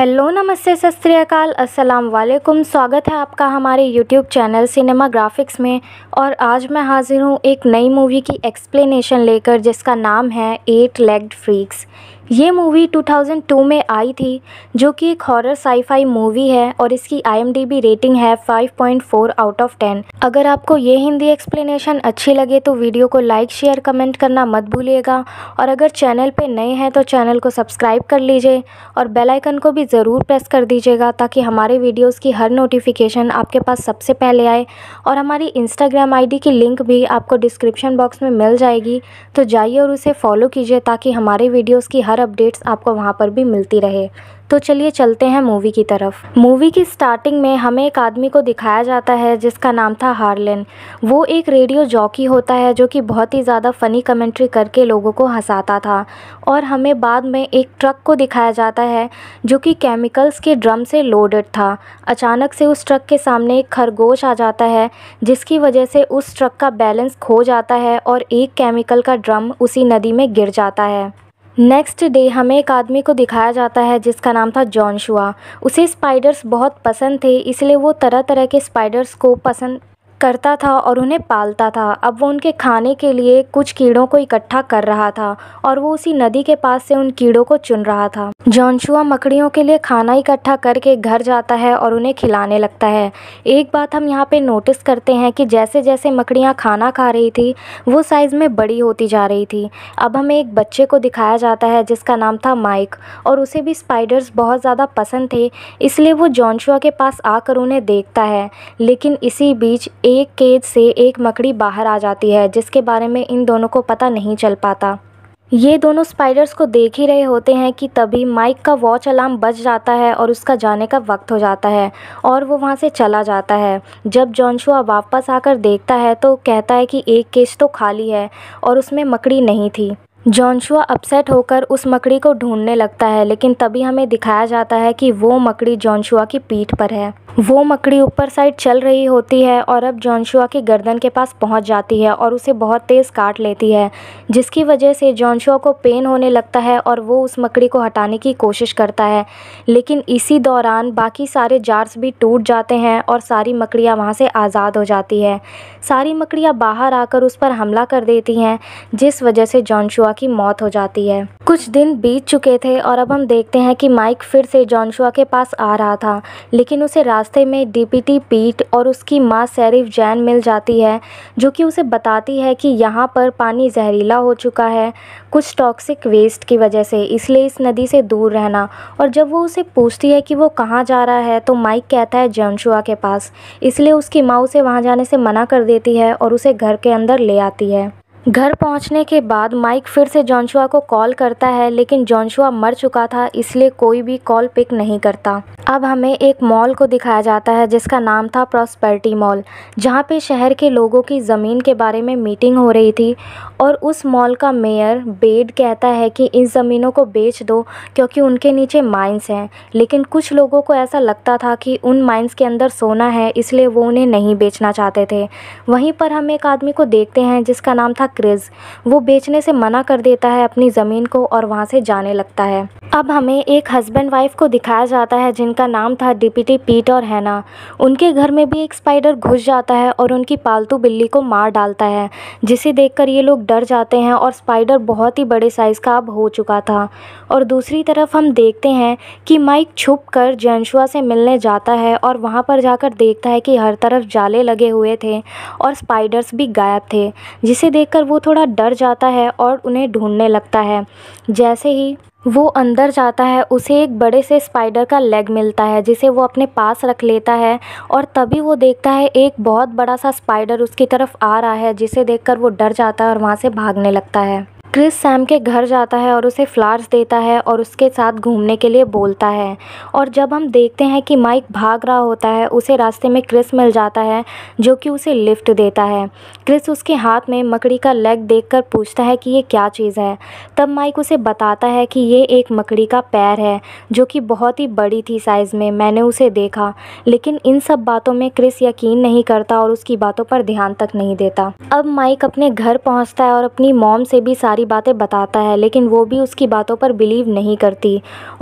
Hello नमस्ते सत अस्सलाम वालेकुम स्वागत है आपका हमारे यूट्यूब चैनल सिनेमा ग्राफिक्स में और आज मैं हाज़िर हूँ एक नई मूवी की एक्सप्लेनेशन लेकर जिसका नाम है एट लेग्ड फ्रीक्स ये मूवी 2002 में आई थी जो कि एक हॉरर साईफाई मूवी है और इसकी आईएमडीबी रेटिंग है 5.4 आउट ऑफ 10। अगर आपको ये हिंदी एक्सप्लेनेशन अच्छी लगे तो वीडियो को लाइक शेयर कमेंट करना मत भूलिएगा और अगर चैनल पे नए हैं तो चैनल को सब्सक्राइब कर लीजिए और बेल आइकन को भी ज़रूर प्रेस कर दीजिएगा ताकि हमारे वीडियोज़ की हर नोटिफिकेशन आपके पास सबसे पहले आए और हमारी इंस्टाग्राम आई की लिंक भी आपको डिस्क्रिप्शन बॉक्स में मिल जाएगी तो जाइए और उसे फॉलो कीजिए ताकि हमारे वीडियोज़ की हर अपडेट्स आपको वहाँ पर भी मिलती रहे तो चलिए चलते हैं मूवी की तरफ मूवी की स्टार्टिंग में हमें एक आदमी को दिखाया जाता है जिसका नाम था हार्लिन वो एक रेडियो जॉकी होता है जो कि बहुत ही ज़्यादा फ़नी कमेंट्री करके लोगों को हंसाता था और हमें बाद में एक ट्रक को दिखाया जाता है जो कि केमिकल्स के ड्रम से लोडेड था अचानक से उस ट्रक के सामने एक खरगोश आ जाता है जिसकी वजह से उस ट्रक का बैलेंस खो जाता है और एक केमिकल का ड्रम उसी नदी में गिर जाता है नेक्स्ट डे हमें एक आदमी को दिखाया जाता है जिसका नाम था जॉन शुआ उसे स्पाइडर्स बहुत पसंद थे इसलिए वो तरह तरह के स्पाइडर्स को पसंद करता था और उन्हें पालता था अब वो उनके खाने के लिए कुछ कीड़ों को इकट्ठा कर रहा था और वो उसी नदी के पास से उन कीड़ों को चुन रहा था जॉनशुआ मकड़ियों के लिए खाना इकट्ठा करके घर जाता है और उन्हें खिलाने लगता है एक बात हम यहाँ पे नोटिस करते हैं कि जैसे जैसे मकड़ियाँ खाना खा रही थी वो साइज़ में बड़ी होती जा रही थी अब हमें एक बच्चे को दिखाया जाता है जिसका नाम था माइक और उसे भी स्पाइडर्स बहुत ज़्यादा पसंद थे इसलिए वो जॉनशुआ के पास आकर उन्हें देखता है लेकिन इसी बीच एक केज से एक मकड़ी बाहर आ जाती है जिसके बारे में इन दोनों को पता नहीं चल पाता ये दोनों स्पाइडर्स को देख ही रहे होते हैं कि तभी माइक का वॉच अलार्म बज जाता है और उसका जाने का वक्त हो जाता है और वो वहाँ से चला जाता है जब जॉनशुआ वापस आकर देखता है तो कहता है कि एक केज तो खाली है और उसमें मकड़ी नहीं थी जॉन्शुआ अपसेट होकर उस मकड़ी को ढूंढने लगता है लेकिन तभी हमें दिखाया जाता है कि वो मकड़ी जॉन्शुआ की पीठ पर है वो मकड़ी ऊपर साइड चल रही होती है और अब जॉन्शुआ की गर्दन के पास पहुंच जाती है और उसे बहुत तेज़ काट लेती है जिसकी वजह से जॉन्शुआ को पेन होने लगता है और वो उस मकड़ी को हटाने की कोशिश करता है लेकिन इसी दौरान बाकी सारे जार्स भी टूट जाते हैं और सारी मकड़ियाँ वहाँ से आज़ाद हो जाती है सारी मकड़ियाँ बाहर आकर उस पर हमला कर देती हैं जिस वजह से जॉन्शुआ जोशुआ की मौत हो जाती है कुछ दिन बीत चुके थे और अब हम देखते हैं कि माइक फिर से जॉनशुआ के पास आ रहा था लेकिन उसे रास्ते में डीपीटी पीट और उसकी माँ सैरिफ जैन मिल जाती है जो कि उसे बताती है कि यहाँ पर पानी जहरीला हो चुका है कुछ टॉक्सिक वेस्ट की वजह से इसलिए इस नदी से दूर रहना और जब वो उसे पूछती है कि वो कहाँ जा रहा है तो माइक कहता है जॉनशुआ के पास इसलिए उसकी माँ उसे वहाँ जाने से मना कर देती है और उसे घर के अंदर ले आती है घर पहुंचने के बाद माइक फिर से जॉन्शुआ को कॉल करता है लेकिन जॉन्शुआ मर चुका था इसलिए कोई भी कॉल पिक नहीं करता अब हमें एक मॉल को दिखाया जाता है जिसका नाम था प्रॉस्पेरिटी मॉल जहाँ पे शहर के लोगों की ज़मीन के बारे में मीटिंग हो रही थी और उस मॉल का मेयर बेड कहता है कि इन ज़मीनों को बेच दो क्योंकि उनके नीचे माइन्स हैं लेकिन कुछ लोगों को ऐसा लगता था कि उन माइन्स के अंदर सोना है इसलिए वो उन्हें नहीं बेचना चाहते थे वहीं पर हम एक आदमी को देखते हैं जिसका नाम था क्रिज वो बेचने से मना कर देता है अपनी ज़मीन को और वहाँ से जाने लगता है अब हमें एक हस्बैंड वाइफ को दिखाया जाता है जिनका नाम था डिप्टी पीट और हैना उनके घर में भी एक स्पाइडर घुस जाता है और उनकी पालतू बिल्ली को मार डालता है जिसे देखकर ये लोग डर जाते हैं और स्पाइडर बहुत ही बड़े साइज़ का अब हो चुका था और दूसरी तरफ हम देखते हैं कि माइक छुप कर जैनशुआ से मिलने जाता है और वहाँ पर जाकर देखता है कि हर तरफ जाले लगे हुए थे और स्पाइडर्स भी गायब थे जिसे देखकर देखकर वो थोड़ा डर जाता है और उन्हें ढूंढने लगता है जैसे ही वो अंदर जाता है उसे एक बड़े से स्पाइडर का लेग मिलता है जिसे वो अपने पास रख लेता है और तभी वो देखता है एक बहुत बड़ा सा स्पाइडर उसकी तरफ आ रहा है जिसे देखकर वो डर जाता है और वहाँ से भागने लगता है क्रिस सैम के घर जाता है और उसे फ्लावर्स देता है और उसके साथ घूमने के लिए बोलता है और जब हम देखते हैं कि माइक भाग रहा होता है उसे रास्ते में क्रिस मिल जाता है जो कि उसे लिफ्ट देता है क्रिस उसके हाथ में मकड़ी का लेग देखकर पूछता है कि ये क्या चीज़ है तब माइक उसे बताता है कि ये एक मकड़ी का पैर है जो कि बहुत ही बड़ी थी साइज़ में मैंने उसे देखा लेकिन इन सब बातों में क्रिस यकीन नहीं करता और उसकी बातों पर ध्यान तक नहीं देता अब माइक अपने घर पहुँचता है और अपनी मॉम से भी सारी सारी बातें बताता है लेकिन वो भी उसकी बातों पर बिलीव नहीं करती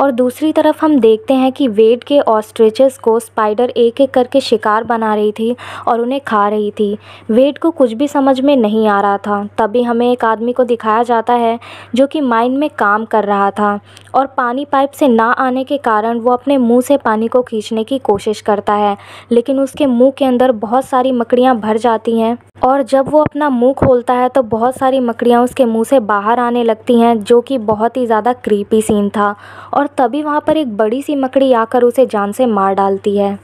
और दूसरी तरफ हम देखते हैं कि वेड के ऑस्ट्रेचेस को स्पाइडर एक एक करके शिकार बना रही थी और उन्हें खा रही थी वेड को कुछ भी समझ में नहीं आ रहा था तभी हमें एक आदमी को दिखाया जाता है जो कि माइन में काम कर रहा था और पानी पाइप से ना आने के कारण वो अपने मुँह से पानी को खींचने की कोशिश करता है लेकिन उसके मुँह के अंदर बहुत सारी मकड़ियाँ भर जाती हैं और जब वो अपना मुंह खोलता है तो बहुत सारी मकड़ियाँ उसके मुंह से बाहर आने लगती हैं जो कि बहुत ही ज़्यादा क्रीपी सीन था और तभी वहाँ पर एक बड़ी सी मकड़ी आकर उसे जान से मार डालती है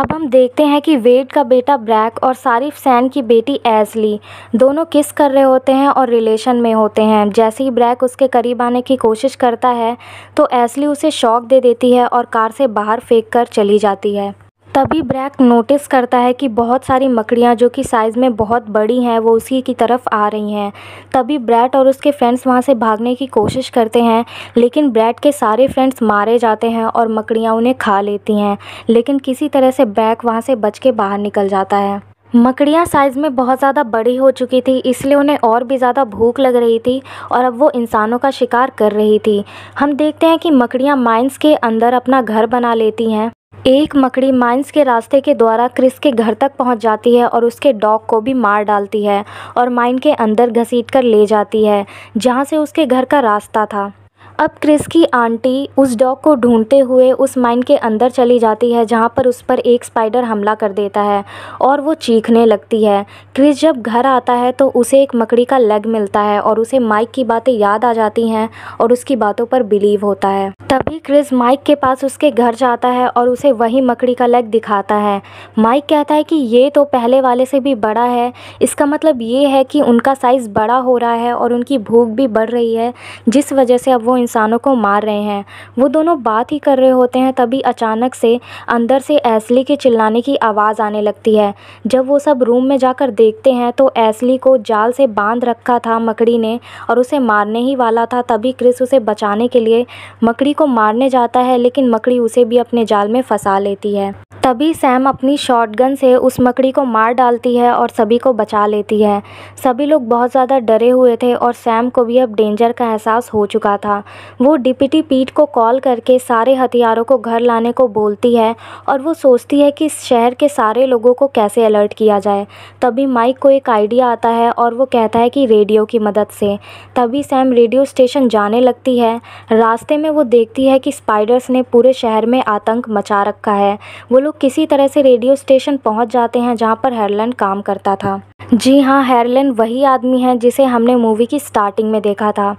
अब हम देखते हैं कि वेड का बेटा ब्रैक और सारिफ सैन की बेटी एसली दोनों किस कर रहे होते हैं और रिलेशन में होते हैं जैसे ही ब्रैक उसके करीब आने की कोशिश करता है तो एसली उसे शॉक दे देती है और कार से बाहर फेंक कर चली जाती है तभी ब्रैक नोटिस करता है कि बहुत सारी मकड़ियाँ जो कि साइज़ में बहुत बड़ी हैं वो उसी की तरफ आ रही हैं तभी ब्रैट और उसके फ्रेंड्स वहाँ से भागने की कोशिश करते हैं लेकिन ब्रैट के सारे फ्रेंड्स मारे जाते हैं और मकड़ियाँ उन्हें खा लेती हैं लेकिन किसी तरह से ब्रैक वहाँ से बच के बाहर निकल जाता है मकड़ियाँ साइज़ में बहुत ज़्यादा बड़ी हो चुकी थी इसलिए उन्हें और भी ज़्यादा भूख लग रही थी और अब वो इंसानों का शिकार कर रही थी हम देखते हैं कि मकड़ियाँ माइंस के अंदर अपना घर बना लेती हैं एक मकड़ी माइंस के रास्ते के द्वारा क्रिस के घर तक पहुंच जाती है और उसके डॉग को भी मार डालती है और माइन के अंदर घसीट कर ले जाती है जहां से उसके घर का रास्ता था अब क्रिस की आंटी उस डॉग को ढूंढते हुए उस माइन के अंदर चली जाती है जहाँ पर उस पर एक स्पाइडर हमला कर देता है और वो चीखने लगती है क्रिस जब घर आता है तो उसे एक मकड़ी का लेग मिलता है और उसे माइक की बातें याद आ जाती हैं और उसकी बातों पर बिलीव होता है तभी क्रिस माइक के पास उसके घर जाता है और उसे वही मकड़ी का लेग दिखाता है माइक कहता है कि ये तो पहले वाले से भी बड़ा है इसका मतलब ये है कि उनका साइज़ बड़ा हो रहा है और उनकी भूख भी बढ़ रही है जिस वजह से अब वो इंसानों को मार रहे हैं वो दोनों बात ही कर रहे होते हैं तभी अचानक से अंदर से एसली के चिल्लाने की आवाज़ आने लगती है जब वो सब रूम में जाकर देखते हैं तो एसली को जाल से बांध रखा था मकड़ी ने और उसे मारने ही वाला था तभी क्रिस उसे बचाने के लिए मकड़ी को मारने जाता है लेकिन मकड़ी उसे भी अपने जाल में फंसा लेती है तभी सैम अपनी शॉटगन से उस मकड़ी को मार डालती है और सभी को बचा लेती है सभी लोग बहुत ज़्यादा डरे हुए थे और सैम को भी अब डेंजर का एहसास हो चुका था वो डिप्टी पीट को कॉल करके सारे हथियारों को घर लाने को बोलती है और वो सोचती है कि शहर के सारे लोगों को कैसे अलर्ट किया जाए तभी माइक को एक आइडिया आता है और वो कहता है कि रेडियो की मदद से तभी सैम रेडियो स्टेशन जाने लगती है रास्ते में वो देखती है कि स्पाइडर्स ने पूरे शहर में आतंक मचा रखा है वो लोग किसी तरह से रेडियो स्टेशन पहुँच जाते हैं जहाँ पर हेरलन काम करता था जी हाँ हेरलन वही आदमी है जिसे हमने मूवी की स्टार्टिंग में देखा था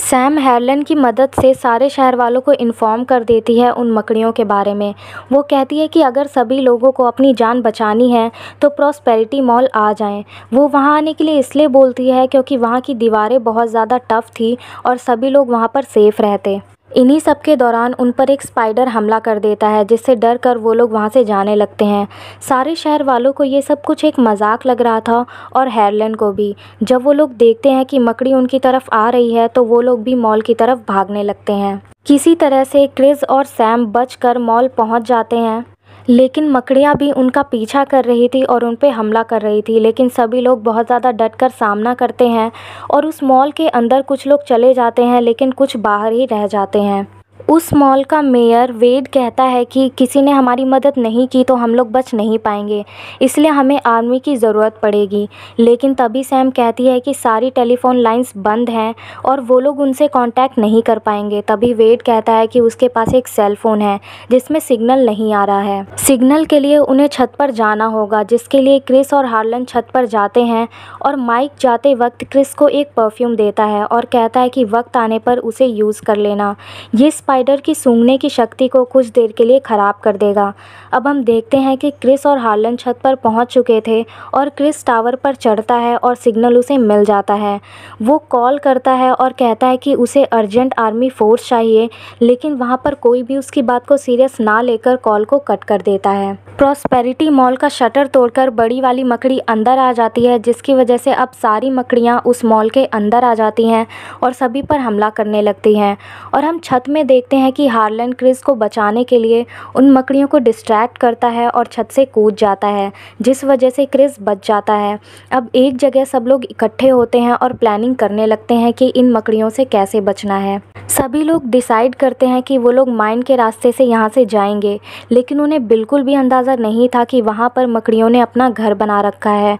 सैम हेरलन की मदद से सारे शहर वालों को इन्फॉर्म कर देती है उन मकड़ियों के बारे में वो कहती है कि अगर सभी लोगों को अपनी जान बचानी है तो प्रॉस्पेरिटी मॉल आ जाएं वो वहाँ आने के लिए इसलिए बोलती है क्योंकि वहाँ की दीवारें बहुत ज़्यादा टफ़ थी और सभी लोग वहाँ पर सेफ़ रहते इन्हीं सब के दौरान उन पर एक स्पाइडर हमला कर देता है जिससे डर कर वो लोग वहाँ से जाने लगते हैं सारे शहर वालों को ये सब कुछ एक मजाक लग रहा था और हेरलन को भी जब वो लोग देखते हैं कि मकड़ी उनकी तरफ आ रही है तो वो लोग भी मॉल की तरफ भागने लगते हैं किसी तरह से क्रिज और सैम बच कर मॉल पहुँच जाते हैं लेकिन मकड़ियाँ भी उनका पीछा कर रही थी और उन पर हमला कर रही थी लेकिन सभी लोग बहुत ज़्यादा डट कर सामना करते हैं और उस मॉल के अंदर कुछ लोग चले जाते हैं लेकिन कुछ बाहर ही रह जाते हैं उस मॉल का मेयर वेद कहता है कि किसी ने हमारी मदद नहीं की तो हम लोग बच नहीं पाएंगे इसलिए हमें आर्मी की ज़रूरत पड़ेगी लेकिन तभी सैम कहती है कि सारी टेलीफोन लाइंस बंद हैं और वो लोग उनसे कांटेक्ट नहीं कर पाएंगे तभी वेद कहता है कि उसके पास एक सेल फ़ोन है जिसमें सिग्नल नहीं आ रहा है सिग्नल के लिए उन्हें छत पर जाना होगा जिसके लिए क्रिस और हार्लन छत पर जाते हैं और माइक जाते वक्त क्रिस को एक परफ्यूम देता है और कहता है कि वक्त आने पर उसे यूज़ कर लेना ये स्पाइडर की सूंघने की शक्ति को कुछ देर के लिए ख़राब कर देगा अब हम देखते हैं कि क्रिस और हार्लन छत पर पहुंच चुके थे और क्रिस टावर पर चढ़ता है और सिग्नल उसे मिल जाता है वो कॉल करता है और कहता है कि उसे अर्जेंट आर्मी फोर्स चाहिए लेकिन वहाँ पर कोई भी उसकी बात को सीरियस ना लेकर कॉल को कट कर देता है प्रॉस्पेरिटी मॉल का शटर तोड़कर बड़ी वाली मकड़ी अंदर आ जाती है जिसकी वजह से अब सारी मकड़ियाँ उस मॉल के अंदर आ जाती हैं और सभी पर हमला करने लगती हैं और हम छत में देख देखते हैं कि हार्लन क्रिस को बचाने के लिए उन मकड़ियों को डिस्ट्रैक्ट करता है और छत से कूद जाता है जिस वजह से क्रिस बच जाता है अब एक जगह सब लोग इकट्ठे होते हैं और प्लानिंग करने लगते हैं कि इन मकड़ियों से कैसे बचना है सभी लोग डिसाइड करते हैं कि वो लोग माइन के रास्ते से यहाँ से जाएंगे लेकिन उन्हें बिल्कुल भी अंदाज़ा नहीं था कि वहाँ पर मकड़ियों ने अपना घर बना रखा है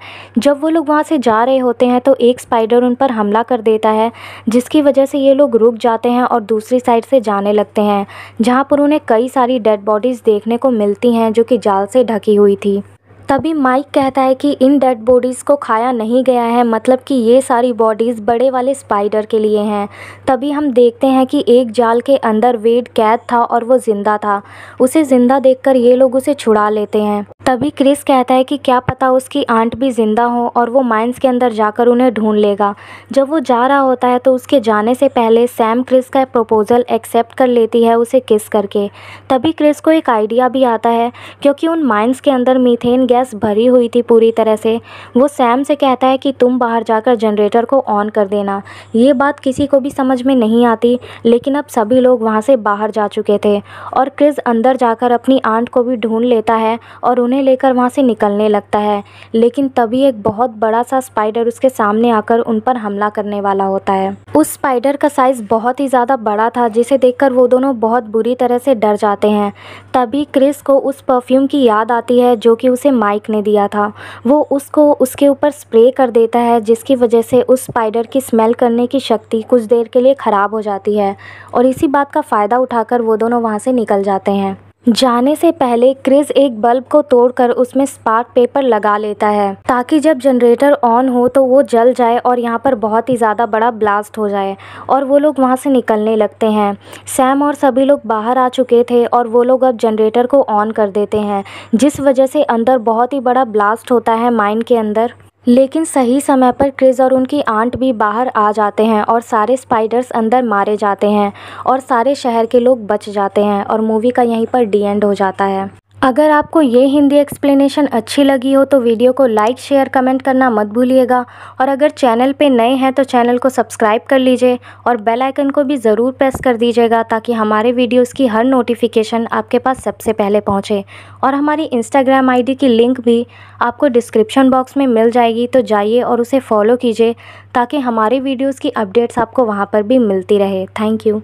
जब वो लोग वहाँ से जा रहे होते हैं तो एक स्पाइडर उन पर हमला कर देता है जिसकी वजह से ये लोग रुक जाते हैं और दूसरी साइड से जाने लगते हैं जहाँ पर उन्हें कई सारी डेड बॉडीज़ देखने को मिलती हैं जो कि जाल से ढकी हुई थी तभी माइक कहता है कि इन डेड बॉडीज़ को खाया नहीं गया है मतलब कि ये सारी बॉडीज़ बड़े वाले स्पाइडर के लिए हैं तभी हम देखते हैं कि एक जाल के अंदर वेड कैद था और वो ज़िंदा था उसे ज़िंदा देखकर ये लोग उसे छुड़ा लेते हैं तभी क्रिस कहता है कि क्या पता उसकी आंट भी ज़िंदा हो और वो माइंस के अंदर जाकर उन्हें ढूंढ लेगा जब वो जा रहा होता है तो उसके जाने से पहले सैम क्रिस का प्रपोज़ल एक्सेप्ट कर लेती है उसे किस करके तभी क्रिस को एक आइडिया भी आता है क्योंकि उन माइंस के अंदर मीथेन गैस भरी हुई थी पूरी तरह से वो सैम से कहता है कि तुम बाहर जाकर जनरेटर को ऑन कर देना ये बात किसी को भी समझ में नहीं आती लेकिन अब सभी लोग वहाँ से बाहर जा चुके थे और क्रिस अंदर जाकर अपनी आंट को भी ढूँढ लेता है और उन्हें उन्हें लेकर वहाँ से निकलने लगता है लेकिन तभी एक बहुत बड़ा सा स्पाइडर उसके सामने आकर उन पर हमला करने वाला होता है उस स्पाइडर का साइज़ बहुत ही ज़्यादा बड़ा था जिसे देखकर वो दोनों बहुत बुरी तरह से डर जाते हैं तभी क्रिस को उस परफ्यूम की याद आती है जो कि उसे माइक ने दिया था वो उसको उसके ऊपर स्प्रे कर देता है जिसकी वजह से उस स्पाइडर की स्मेल करने की शक्ति कुछ देर के लिए ख़राब हो जाती है और इसी बात का फ़ायदा उठाकर वो दोनों वहाँ से निकल जाते हैं जाने से पहले क्रिज एक बल्ब को तोड़कर उसमें स्पार्क पेपर लगा लेता है ताकि जब जनरेटर ऑन हो तो वो जल जाए और यहाँ पर बहुत ही ज़्यादा बड़ा ब्लास्ट हो जाए और वो लोग वहाँ से निकलने लगते हैं सैम और सभी लोग बाहर आ चुके थे और वो लोग अब जनरेटर को ऑन कर देते हैं जिस वजह से अंदर बहुत ही बड़ा ब्लास्ट होता है माइंड के अंदर लेकिन सही समय पर क्रिज और उनकी आंट भी बाहर आ जाते हैं और सारे स्पाइडर्स अंदर मारे जाते हैं और सारे शहर के लोग बच जाते हैं और मूवी का यहीं पर डी एंड हो जाता है अगर आपको ये हिंदी एक्सप्लेनेशन अच्छी लगी हो तो वीडियो को लाइक शेयर कमेंट करना मत भूलिएगा और अगर चैनल पे नए हैं तो चैनल को सब्सक्राइब कर लीजिए और बेल आइकन को भी ज़रूर प्रेस कर दीजिएगा ताकि हमारे वीडियोस की हर नोटिफिकेशन आपके पास सबसे पहले पहुंचे और हमारी इंस्टाग्राम आईडी की लिंक भी आपको डिस्क्रिप्शन बॉक्स में मिल जाएगी तो जाइए और उसे फॉलो कीजिए ताकि हमारे वीडियोज़ की अपडेट्स आपको वहाँ पर भी मिलती रहे थैंक यू